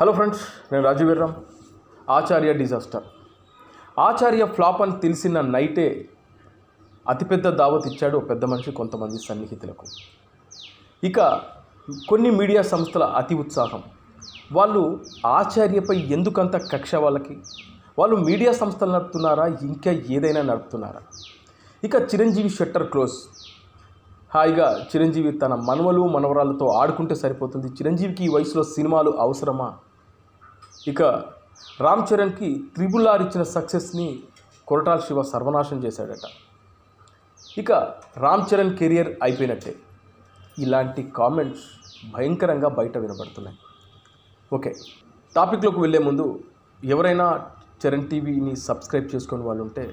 hello friends నేను రాజు వీర్రామ్ ఆచార్య disaster ఆచార్య flop అని తెలిసిన నైటే అతిపెద్ద దావత్ ఇచ్చాడు పెద్ద మనిషి కొంతమంది సన్నిహితులకు ఇక కొన్ని మీడియా సంస్థల అతి ఉత్సాహం వాళ్ళు ఆచార్యపై ఎందుకంత కక్ష వాళ్ళకి వాళ్ళు మీడియా సంస్థలు నడుపుతున్నారా ఇంకా ఏదైనా నడుపుతున్నారా ఇక చిరంజీవి షట్టర్ క్లోజ్ హాయిగా చిరంజీవి తన మనవలు మనవరాలతో ఆడుకుంటే సరిపోతుంది చిరంజీవికి ఈ వయసులో సినిమాలు అవసరమా ఇక రామ్ చరణ్కి త్రిబుల్ ఆర్ ఇచ్చిన సక్సెస్ని కొరటాల శివ సర్వనాశం చేశాడట ఇక రామ్ చరణ్ కెరియర్ అయిపోయినట్టే ఇలాంటి కామెంట్స్ భయంకరంగా బయట వినబడుతున్నాయి ఓకే టాపిక్లోకి వెళ్ళే ముందు ఎవరైనా చరణ్ టీవీని సబ్స్క్రైబ్ చేసుకుని వాళ్ళు ఉంటే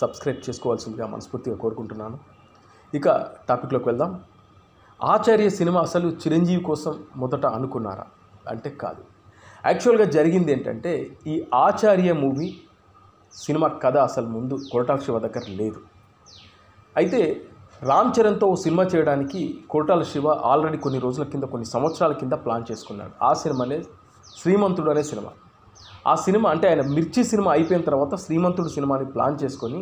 సబ్స్క్రైబ్ చేసుకోవాల్సిందిగా మనస్ఫూర్తిగా కోరుకుంటున్నాను ఇక టాపిక్లోకి వెళ్దాం ఆచార్య సినిమా అసలు చిరంజీవి కోసం మొదట అనుకున్నారా అంటే కాదు యాక్చువల్గా జరిగింది ఏంటంటే ఈ ఆచార్య మూవీ సినిమా కథ అసలు ముందు కొరటాల శివ దగ్గర లేదు అయితే రామ్ చరణ్తో సినిమా చేయడానికి కోటాల శివ ఆల్రెడీ కొన్ని రోజుల కింద కొన్ని సంవత్సరాల కింద ప్లాన్ చేసుకున్నాడు ఆ సినిమానే శ్రీమంతుడు అనే సినిమా ఆ సినిమా అంటే ఆయన మిర్చి సినిమా అయిపోయిన తర్వాత శ్రీమంతుడు సినిమాని ప్లాన్ చేసుకొని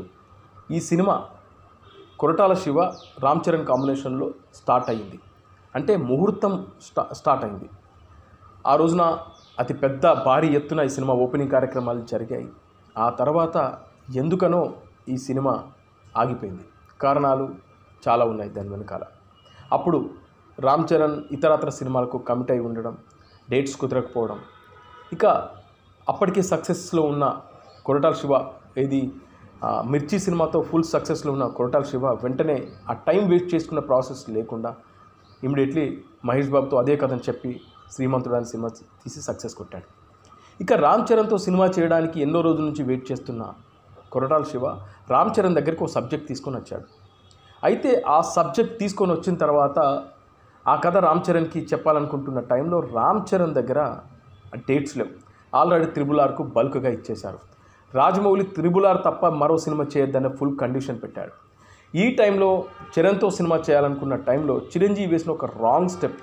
ఈ సినిమా కొరటాల శివ రామ్ చరణ్ కాంబినేషన్లో స్టార్ట్ అయ్యింది అంటే ముహూర్తం స్టా స్టార్ట్ అయింది ఆ రోజున అతి పెద్ద భారీ ఎత్తున ఈ సినిమా ఓపెనింగ్ కార్యక్రమాలు జరిగాయి ఆ తర్వాత ఎందుకనో ఈ సినిమా ఆగిపోయింది కారణాలు చాలా ఉన్నాయి దాని వెనకాల అప్పుడు రామ్ చరణ్ ఇతరత్ర సినిమాలకు కమిట్ అయి ఉండడం డేట్స్ కుదరకపోవడం ఇక అప్పటికే సక్సెస్లో ఉన్న కొరటాల శివ ఏది మిర్చి సినిమాతో ఫుల్ సక్సెస్లో ఉన్న కొరటాల శివ వెంటనే ఆ టైం వేస్ట్ చేసుకున్న ప్రాసెస్ లేకుండా ఇమీడియట్లీ మహేష్ బాబుతో అదే కథను చెప్పి శ్రీమంతుడు సినిమా తీసి సక్సెస్ కొట్టాడు ఇక రామ్ చరణ్తో సినిమా చేయడానికి ఎన్నో రోజుల నుంచి వెయిట్ చేస్తున్న కొరటాల శివ రామ్ చరణ్ దగ్గరికి ఒక సబ్జెక్ట్ తీసుకొని వచ్చాడు అయితే ఆ సబ్జెక్ట్ తీసుకొని వచ్చిన తర్వాత ఆ కథ రామ్ చరణ్కి చెప్పాలనుకుంటున్న టైంలో రామ్ చరణ్ దగ్గర డేట్స్ లేవు ఆల్రెడీ త్రిబుల్ ఆర్కు బల్క్గా ఇచ్చేశారు రాజమౌళి త్రిబుల్ ఆర్ తప్ప మరో సినిమా చేయొద్దనే ఫుల్ కండిషన్ పెట్టాడు ఈ టైంలో చరణ్తో సినిమా చేయాలనుకున్న టైంలో చిరంజీవి వేసిన ఒక రాంగ్ స్టెప్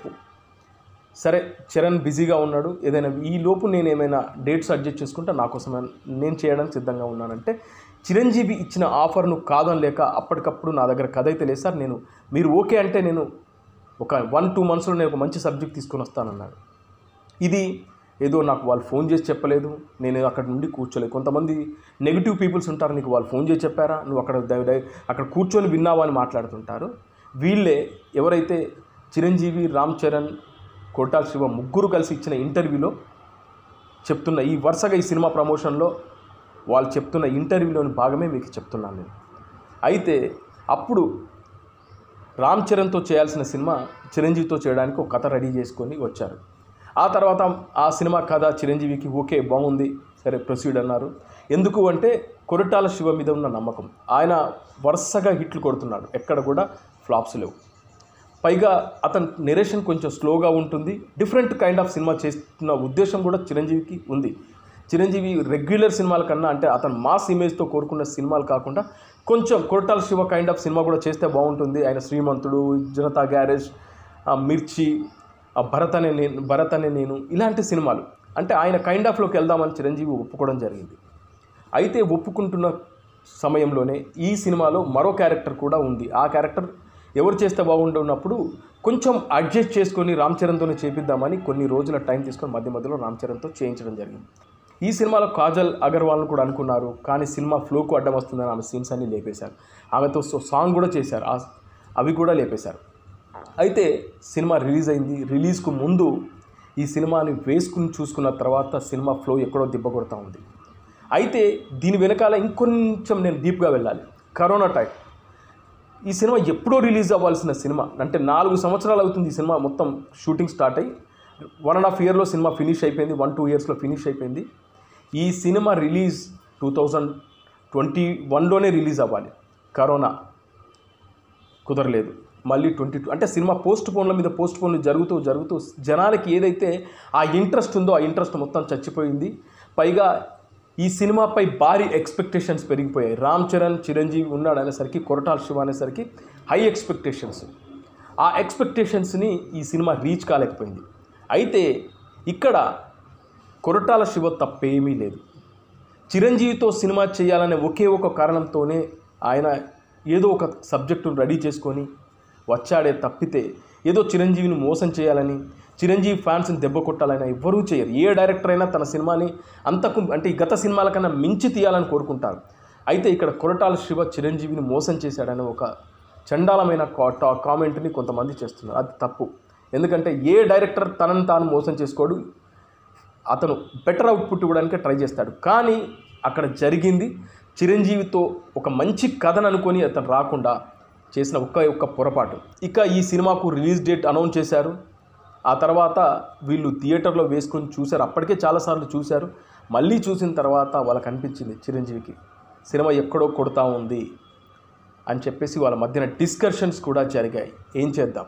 సరే చరణ్ బిజీగా ఉన్నాడు ఏదైనా ఈ లోపు నేను ఏమైనా డేట్స్ అడ్జస్ట్ చేసుకుంటే నా కోసం నేను చేయడానికి సిద్ధంగా ఉన్నానంటే చిరంజీవి ఇచ్చిన ఆఫర్ను కాదని లేక అప్పటికప్పుడు నా దగ్గర కథ అయితే లేదు సార్ నేను మీరు ఓకే అంటే నేను ఒక వన్ టూ మంత్స్లో నేను ఒక మంచి సబ్జెక్ట్ తీసుకొని వస్తానన్నాడు ఇది ఏదో నాకు వాళ్ళు ఫోన్ చేసి చెప్పలేదు నేను అక్కడ నుండి కూర్చోలేదు కొంతమంది నెగిటివ్ పీపుల్స్ ఉంటారు నీకు వాళ్ళు ఫోన్ చేసి చెప్పారా నువ్వు అక్కడ అక్కడ కూర్చొని విన్నావా అని మాట్లాడుతుంటారు వీళ్ళే ఎవరైతే చిరంజీవి రామ్ చరణ్ కొట్టాల శివ ముగ్గురు కలిసి ఇచ్చిన ఇంటర్వ్యూలో చెప్తున్న ఈ వరుసగా ఈ సినిమా ప్రమోషన్లో వాళ్ళు చెప్తున్న ఇంటర్వ్యూలోని భాగమే మీకు చెప్తున్నాను నేను అయితే అప్పుడు రామ్ చరణ్తో చేయాల్సిన సినిమా చిరంజీవితో చేయడానికి ఒక కథ రెడీ చేసుకొని వచ్చారు ఆ తర్వాత ఆ సినిమా కథ చిరంజీవికి ఓకే బాగుంది సరే ప్రొసీడ్ అన్నారు ఎందుకు అంటే కొరటాల శివ మీద ఉన్న నమ్మకం ఆయన వరుసగా హిట్లు కొడుతున్నాడు ఎక్కడ కూడా ఫ్లాప్స్ లేవు పైగా అతని నెరేషన్ కొంచెం స్లోగా ఉంటుంది డిఫరెంట్ కైండ్ ఆఫ్ సినిమా చేస్తున్న ఉద్దేశం కూడా చిరంజీవికి ఉంది చిరంజీవి రెగ్యులర్ సినిమాల కన్నా అంటే అతను మాస్ ఇమేజ్తో కోరుకున్న సినిమాలు కాకుండా కొంచెం కొరటాల శివ కైండ్ ఆఫ్ సినిమా కూడా చేస్తే బాగుంటుంది ఆయన శ్రీమంతుడు జనతా గ్యారేజ్ మిర్చి భరత్ అనే నేను భరత్ అనే నేను ఇలాంటి సినిమాలు అంటే ఆయన కైండ్ ఆఫ్లోకి వెళ్దామని చిరంజీవి ఒప్పుకోవడం జరిగింది అయితే ఒప్పుకుంటున్న సమయంలోనే ఈ సినిమాలో మరో క్యారెక్టర్ కూడా ఉంది ఆ క్యారెక్టర్ ఎవరు చేస్తే బాగుంటున్నప్పుడు కొంచెం అడ్జస్ట్ చేసుకొని రామ్ చరణ్తోనే చేపిద్దామని కొన్ని రోజుల టైం తీసుకొని మధ్య మధ్యలో రామ్ చరణ్తో చేయించడం జరిగింది ఈ సినిమాలో కాజల్ అగర్వాల్ను కూడా అనుకున్నారు కానీ సినిమా ఫ్లోకు అడ్డం వస్తుందని ఆమె సీన్స్ అన్నీ లేపేశారు ఆమెతో సాంగ్ కూడా చేశారు అవి కూడా లేపేశారు అయితే సినిమా రిలీజ్ అయింది రిలీజ్కు ముందు ఈ సినిమాని వేసుకుని చూసుకున్న తర్వాత సినిమా ఫ్లో ఎక్కడో కొడతా ఉంది అయితే దీని వెనకాల ఇంకొంచెం నేను డీప్గా వెళ్ళాలి కరోనా టైం ఈ సినిమా ఎప్పుడో రిలీజ్ అవ్వాల్సిన సినిమా అంటే నాలుగు సంవత్సరాలు అవుతుంది ఈ సినిమా మొత్తం షూటింగ్ స్టార్ట్ అయ్యి వన్ అండ్ హాఫ్ ఇయర్లో సినిమా ఫినిష్ అయిపోయింది వన్ టూ ఇయర్స్లో ఫినిష్ అయిపోయింది ఈ సినిమా రిలీజ్ టూ థౌజండ్ ట్వంటీ వన్లోనే రిలీజ్ అవ్వాలి కరోనా కుదరలేదు మళ్ళీ ట్వంటీ టూ అంటే సినిమా పోస్ట్ పోన్ల మీద పోస్ట్ పోన్లు జరుగుతూ జరుగుతూ జనాలకి ఏదైతే ఆ ఇంట్రెస్ట్ ఉందో ఆ ఇంట్రెస్ట్ మొత్తం చచ్చిపోయింది పైగా ఈ సినిమాపై భారీ ఎక్స్పెక్టేషన్స్ పెరిగిపోయాయి రామ్ చరణ్ చిరంజీవి ఉన్నాడు అనేసరికి కొరటాల శివ అనేసరికి హై ఎక్స్పెక్టేషన్స్ ఆ ఎక్స్పెక్టేషన్స్ని ఈ సినిమా రీచ్ కాలేకపోయింది అయితే ఇక్కడ కొరటాల శివ తప్పేమీ లేదు చిరంజీవితో సినిమా చేయాలనే ఒకే ఒక కారణంతోనే ఆయన ఏదో ఒక సబ్జెక్టును రెడీ చేసుకొని వచ్చాడే తప్పితే ఏదో చిరంజీవిని మోసం చేయాలని చిరంజీవి ఫ్యాన్స్ని దెబ్బ కొట్టాలని ఎవ్వరూ చేయరు ఏ డైరెక్టర్ అయినా తన సినిమాని అంతకు అంటే ఈ గత సినిమాల కన్నా మించి తీయాలని కోరుకుంటారు అయితే ఇక్కడ కొరటాల శివ చిరంజీవిని మోసం చేశాడని ఒక చండాలమైన కామెంట్ని కొంతమంది చేస్తున్నారు అది తప్పు ఎందుకంటే ఏ డైరెక్టర్ తనను తాను మోసం చేసుకోడు అతను బెటర్ అవుట్పుట్ ఇవ్వడానికి ట్రై చేస్తాడు కానీ అక్కడ జరిగింది చిరంజీవితో ఒక మంచి కథను అనుకొని అతను రాకుండా చేసిన ఒక్క ఒక్క పొరపాటు ఇక ఈ సినిమాకు రిలీజ్ డేట్ అనౌన్స్ చేశారు ఆ తర్వాత వీళ్ళు థియేటర్లో వేసుకొని చూశారు అప్పటికే చాలాసార్లు చూశారు మళ్ళీ చూసిన తర్వాత వాళ్ళకు అనిపించింది చిరంజీవికి సినిమా ఎక్కడో కొడతా ఉంది అని చెప్పేసి వాళ్ళ మధ్యన డిస్కషన్స్ కూడా జరిగాయి ఏం చేద్దాం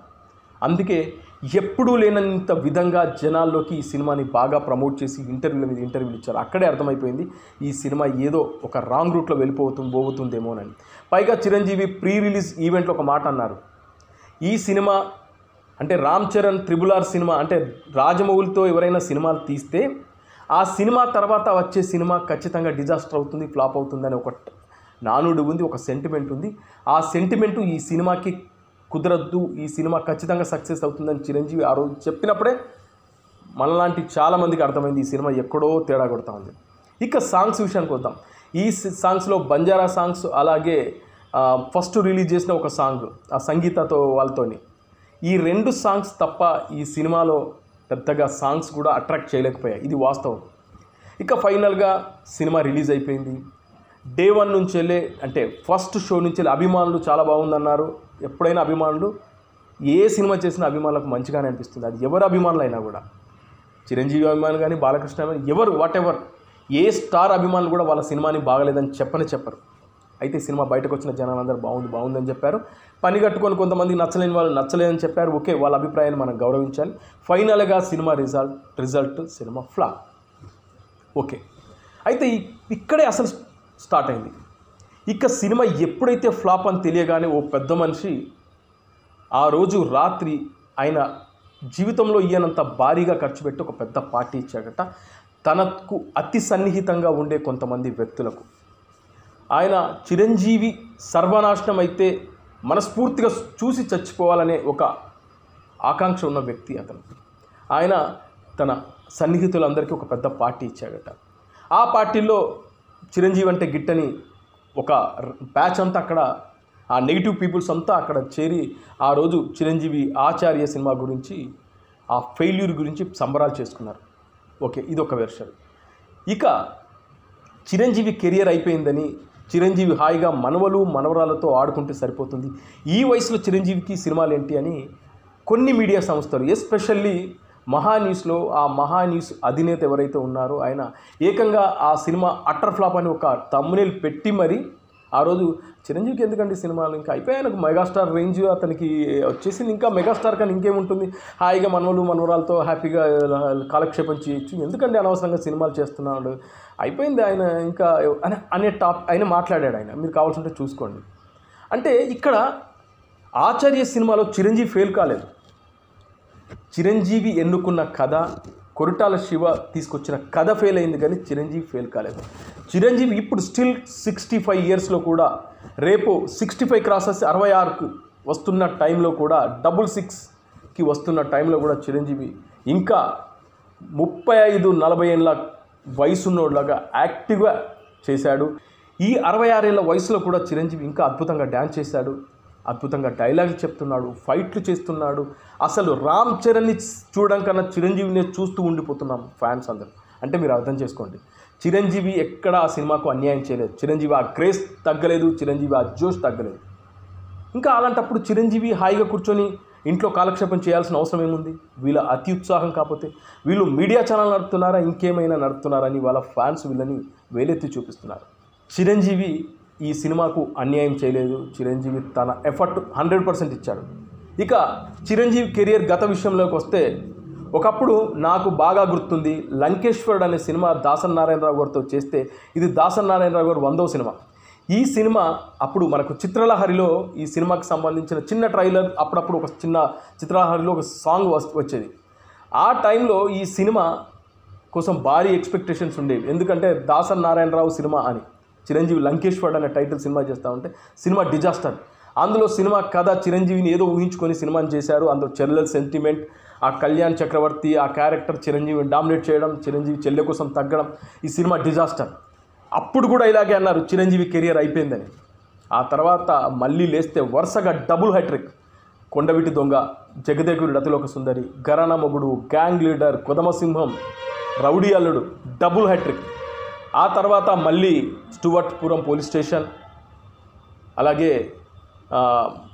అందుకే ఎప్పుడూ లేనంత విధంగా జనాల్లోకి ఈ సినిమాని బాగా ప్రమోట్ చేసి ఇంటర్వ్యూల మీద ఇంటర్వ్యూలు ఇచ్చారు అక్కడే అర్థమైపోయింది ఈ సినిమా ఏదో ఒక రాంగ్ రూట్లో వెళ్ళిపోతు పోతుందేమోనని పైగా చిరంజీవి ప్రీ రిలీజ్ ఈవెంట్లో ఒక మాట అన్నారు ఈ సినిమా అంటే రామ్ చరణ్ త్రిబులార్ ఆర్ సినిమా అంటే రాజమౌళితో ఎవరైనా సినిమాలు తీస్తే ఆ సినిమా తర్వాత వచ్చే సినిమా ఖచ్చితంగా డిజాస్టర్ అవుతుంది ఫ్లాప్ అవుతుంది అని ఒక నానుడు ఉంది ఒక సెంటిమెంట్ ఉంది ఆ సెంటిమెంటు ఈ సినిమాకి కుదరద్దు ఈ సినిమా ఖచ్చితంగా సక్సెస్ అవుతుందని చిరంజీవి ఆ రోజు చెప్పినప్పుడే మనలాంటి చాలామందికి అర్థమైంది ఈ సినిమా ఎక్కడో తేడా కొడతా ఉంది ఇక సాంగ్స్ విషయానికి వద్దాం ఈ సాంగ్స్లో బంజారా సాంగ్స్ అలాగే ఫస్ట్ రిలీజ్ చేసిన ఒక సాంగ్ ఆ సంగీతతో వాళ్ళతోని ఈ రెండు సాంగ్స్ తప్ప ఈ సినిమాలో పెద్దగా సాంగ్స్ కూడా అట్రాక్ట్ చేయలేకపోయాయి ఇది వాస్తవం ఇక ఫైనల్గా సినిమా రిలీజ్ అయిపోయింది డే వన్ నుంచి వెళ్ళే అంటే ఫస్ట్ షో నుంచి వెళ్ళి అభిమానులు చాలా బాగుందన్నారు ఎప్పుడైనా అభిమానులు ఏ సినిమా చేసినా అభిమానులకు మంచిగానే అనిపిస్తుంది అది ఎవరు అభిమానులు అయినా కూడా చిరంజీవి అభిమానులు కానీ బాలకృష్ణ అభిమానులు ఎవరు వాట్ ఎవర్ ఏ స్టార్ అభిమానులు కూడా వాళ్ళ సినిమాని బాగలేదని చెప్పని చెప్పరు అయితే సినిమా బయటకు వచ్చిన జనాలందరూ బాగుంది బాగుందని చెప్పారు పని కట్టుకొని కొంతమంది నచ్చలేని వాళ్ళు నచ్చలేదని చెప్పారు ఓకే వాళ్ళ అభిప్రాయాన్ని మనం గౌరవించాలి ఫైనల్గా సినిమా రిజల్ట్ రిజల్ట్ సినిమా ఫ్లా ఓకే అయితే ఇక్కడే అసలు స్టార్ట్ అయింది ఇక సినిమా ఎప్పుడైతే ఫ్లాప్ అని తెలియగానే ఓ పెద్ద మనిషి ఆ రోజు రాత్రి ఆయన జీవితంలో ఈయనంత భారీగా ఖర్చు పెట్టి ఒక పెద్ద పార్టీ ఇచ్చాడట తనకు అతి సన్నిహితంగా ఉండే కొంతమంది వ్యక్తులకు ఆయన చిరంజీవి సర్వనాశనం అయితే మనస్ఫూర్తిగా చూసి చచ్చిపోవాలనే ఒక ఆకాంక్ష ఉన్న వ్యక్తి అతను ఆయన తన సన్నిహితులందరికీ ఒక పెద్ద పార్టీ ఇచ్చాడట ఆ పార్టీలో చిరంజీవి అంటే గిట్టని ఒక బ్యాచ్ అంతా అక్కడ ఆ నెగిటివ్ పీపుల్స్ అంతా అక్కడ చేరి ఆ రోజు చిరంజీవి ఆచార్య సినిమా గురించి ఆ ఫెయిల్యూర్ గురించి సంబరాలు చేసుకున్నారు ఓకే ఇది ఒక వెర్షన్ ఇక చిరంజీవి కెరియర్ అయిపోయిందని చిరంజీవి హాయిగా మనవలు మనవరాలతో ఆడుకుంటే సరిపోతుంది ఈ వయసులో చిరంజీవికి సినిమాలు ఏంటి అని కొన్ని మీడియా సంస్థలు ఎస్పెషల్లీ మహానీస్లో ఆ మహానీస్ అధినేత ఎవరైతే ఉన్నారో ఆయన ఏకంగా ఆ సినిమా అట్టర్ ఫ్లాప్ అని ఒక తమ్మునేలు పెట్టి మరి ఆ రోజు చిరంజీవికి ఎందుకండి సినిమాలు ఇంకా అయిపోయాయి మెగాస్టార్ రేంజ్ అతనికి వచ్చేసింది ఇంకా మెగాస్టార్ కానీ ఇంకేముంటుంది హాయిగా మనవలు మనవరాలతో హ్యాపీగా కాలక్షేపం చేయొచ్చు ఎందుకండి అనవసరంగా సినిమాలు చేస్తున్నాడు అయిపోయింది ఆయన ఇంకా అనే టాప్ ఆయన మాట్లాడాడు ఆయన మీరు కావాల్సి ఉంటే చూసుకోండి అంటే ఇక్కడ ఆచార్య సినిమాలో చిరంజీవి ఫెయిల్ కాలేదు చిరంజీవి ఎన్నుకున్న కథ కొరటాల శివ తీసుకొచ్చిన కథ ఫెయిల్ అయింది కానీ చిరంజీవి ఫెయిల్ కాలేదు చిరంజీవి ఇప్పుడు స్టిల్ సిక్స్టీ ఫైవ్ ఇయర్స్లో కూడా రేపు సిక్స్టీ ఫైవ్ క్రాసెస్ అరవై ఆరుకు వస్తున్న టైంలో కూడా డబుల్ సిక్స్కి వస్తున్న టైంలో కూడా చిరంజీవి ఇంకా ముప్పై ఐదు నలభై ఏళ్ళ వయసున్నోళ్ళగా యాక్టివ్గా చేశాడు ఈ అరవై ఆరేళ్ళ వయసులో కూడా చిరంజీవి ఇంకా అద్భుతంగా డ్యాన్స్ చేశాడు అద్భుతంగా డైలాగులు చెప్తున్నాడు ఫైట్లు చేస్తున్నాడు అసలు రామ్ చరణ్ని చూడడం కన్నా చిరంజీవిని చూస్తూ ఉండిపోతున్నాం ఫ్యాన్స్ అందరూ అంటే మీరు అర్థం చేసుకోండి చిరంజీవి ఎక్కడ ఆ సినిమాకు అన్యాయం చేయలేదు చిరంజీవి ఆ క్రేజ్ తగ్గలేదు చిరంజీవి ఆ జోష్ తగ్గలేదు ఇంకా అలాంటప్పుడు చిరంజీవి హాయిగా కూర్చొని ఇంట్లో కాలక్షేపం చేయాల్సిన అవసరం ఏముంది వీళ్ళ అతి ఉత్సాహం కాకపోతే వీళ్ళు మీడియా ఛానల్ నడుపుతున్నారా ఇంకేమైనా నడుపుతున్నారని వాళ్ళ ఫ్యాన్స్ వీళ్ళని వేలెత్తి చూపిస్తున్నారు చిరంజీవి ఈ సినిమాకు అన్యాయం చేయలేదు చిరంజీవి తన ఎఫర్ట్ హండ్రెడ్ పర్సెంట్ ఇచ్చాడు ఇక చిరంజీవి కెరియర్ గత విషయంలోకి వస్తే ఒకప్పుడు నాకు బాగా గుర్తుంది లంకేశ్వరుడు అనే సినిమా దాసన్ నారాయణరావు గారితో చేస్తే ఇది దాసన్ నారాయణరావు గారు వందో సినిమా ఈ సినిమా అప్పుడు మనకు చిత్రలహరిలో ఈ సినిమాకి సంబంధించిన చిన్న ట్రైలర్ అప్పుడప్పుడు ఒక చిన్న చిత్రలహరిలో ఒక సాంగ్ వచ్చేది ఆ టైంలో ఈ సినిమా కోసం భారీ ఎక్స్పెక్టేషన్స్ ఉండేవి ఎందుకంటే దాసన్ నారాయణరావు సినిమా అని చిరంజీవి లంకేశ్వరుడు అనే టైటిల్ సినిమా చేస్తూ ఉంటే సినిమా డిజాస్టర్ అందులో సినిమా కథ చిరంజీవిని ఏదో ఊహించుకొని సినిమాని చేశారు అందులో చెల్లెల సెంటిమెంట్ ఆ కళ్యాణ్ చక్రవర్తి ఆ క్యారెక్టర్ చిరంజీవిని డామినేట్ చేయడం చిరంజీవి చెల్లె కోసం తగ్గడం ఈ సినిమా డిజాస్టర్ అప్పుడు కూడా ఇలాగే అన్నారు చిరంజీవి కెరియర్ అయిపోయిందని ఆ తర్వాత మళ్ళీ లేస్తే వరుసగా డబుల్ హ్యాట్రిక్ కొండవిటి దొంగ జగదేకుడి రతిలోక Sundari Gharana Mogudu gang leader Kodamasimham rowdy Alludu double hat trick ఆ తర్వాత మళ్ళీ స్టువర్ట్పురం పోలీస్ స్టేషన్ అలాగే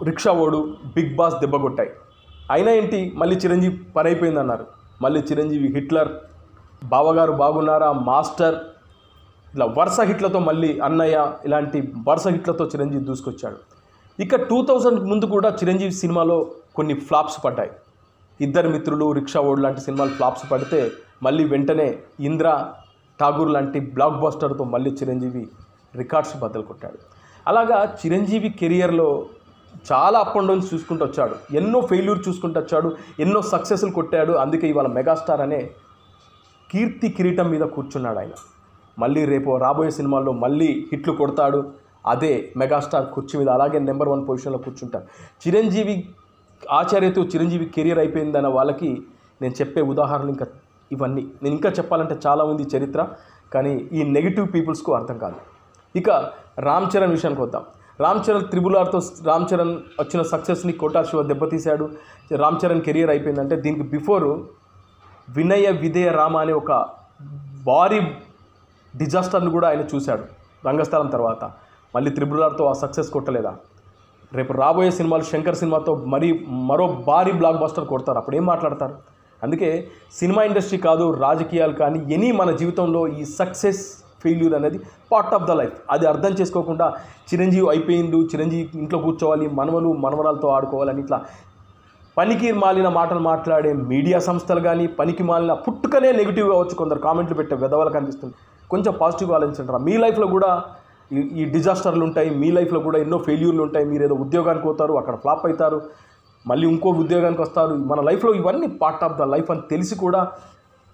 రిక్షా ఓడు బిగ్ బాస్ దెబ్బగొట్టాయి అయినా ఏంటి మళ్ళీ చిరంజీవి పని అయిపోయింది అన్నారు మళ్ళీ చిరంజీవి హిట్లర్ బావగారు బాగున్నారా మాస్టర్ ఇట్లా వరుస హిట్లతో మళ్ళీ అన్నయ్య ఇలాంటి వరుస హిట్లతో చిరంజీవి దూసుకొచ్చాడు ఇక టూ థౌజండ్ ముందు కూడా చిరంజీవి సినిమాలో కొన్ని ఫ్లాప్స్ పడ్డాయి ఇద్దరు మిత్రులు రిక్షా ఓడు లాంటి సినిమాలు ఫ్లాప్స్ పడితే మళ్ళీ వెంటనే ఇంద్ర ఠాగూర్ లాంటి బ్లాక్ బస్టర్తో మళ్ళీ చిరంజీవి రికార్డ్స్ బద్దలు కొట్టాడు అలాగా చిరంజీవి కెరియర్లో చాలా అప్ అండ్ డౌన్స్ చూసుకుంటూ వచ్చాడు ఎన్నో ఫెయిల్యూర్ చూసుకుంటూ వచ్చాడు ఎన్నో సక్సెస్లు కొట్టాడు అందుకే ఇవాళ మెగాస్టార్ అనే కీర్తి కిరీటం మీద కూర్చున్నాడు ఆయన మళ్ళీ రేపు రాబోయే సినిమాల్లో మళ్ళీ హిట్లు కొడతాడు అదే మెగాస్టార్ కుర్చీ మీద అలాగే నెంబర్ వన్ పొజిషన్లో కూర్చుంటారు చిరంజీవి ఆచార్యతో చిరంజీవి కెరీర్ అయిపోయిందన్న వాళ్ళకి నేను చెప్పే ఉదాహరణలు ఇంకా ఇవన్నీ నేను ఇంకా చెప్పాలంటే చాలా ఉంది చరిత్ర కానీ ఈ నెగిటివ్ పీపుల్స్కు అర్థం కాదు ఇక రామ్ చరణ్ విషయానికి వద్దాం రామ్ చరణ్ త్రిబుల్ రామ్ చరణ్ వచ్చిన సక్సెస్ని కోటా శివ దెబ్బతీశాడు రామ్ చరణ్ కెరియర్ అయిపోయిందంటే దీనికి బిఫోర్ వినయ విధేయ రామ అనే ఒక భారీ డిజాస్టర్ను కూడా ఆయన చూశాడు రంగస్థలం తర్వాత మళ్ళీ త్రిబుల్ ఆర్తో ఆ సక్సెస్ కొట్టలేదా రేపు రాబోయే సినిమాలు శంకర్ సినిమాతో మరీ మరో భారీ బ్లాక్ బస్టర్ కొడతారు అప్పుడు ఏం మాట్లాడతారు అందుకే సినిమా ఇండస్ట్రీ కాదు రాజకీయాలు కానీ ఎనీ మన జీవితంలో ఈ సక్సెస్ ఫెయిల్యూర్ అనేది పార్ట్ ఆఫ్ ద లైఫ్ అది అర్థం చేసుకోకుండా చిరంజీవి అయిపోయిండు చిరంజీవి ఇంట్లో కూర్చోవాలి మనవలు మనవరాలతో ఆడుకోవాలని ఇట్లా పనికి మాలిన మాటలు మాట్లాడే మీడియా సంస్థలు కానీ పనికి మాలిన పుట్టుకనే నెగిటివ్గా వచ్చి కొందరు కామెంట్లు పెట్టే వెదవలకు కనిపిస్తుంది కొంచెం పాజిటివ్గా ఆలోచించంటారా మీ లైఫ్లో కూడా ఈ డిజాస్టర్లు ఉంటాయి మీ లైఫ్లో కూడా ఎన్నో ఫెయిల్యూర్లు ఉంటాయి మీరు ఏదో ఉద్యోగానికి పోతారు అక్కడ ఫ్లాప్ అవుతారు మళ్ళీ ఇంకో ఉద్యోగానికి వస్తారు మన లైఫ్లో ఇవన్నీ పార్ట్ ఆఫ్ ద లైఫ్ అని తెలిసి కూడా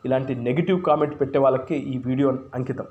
ఇలాంటి నెగిటివ్ కామెంట్ పెట్టే వాళ్ళకి ఈ వీడియో అంకితం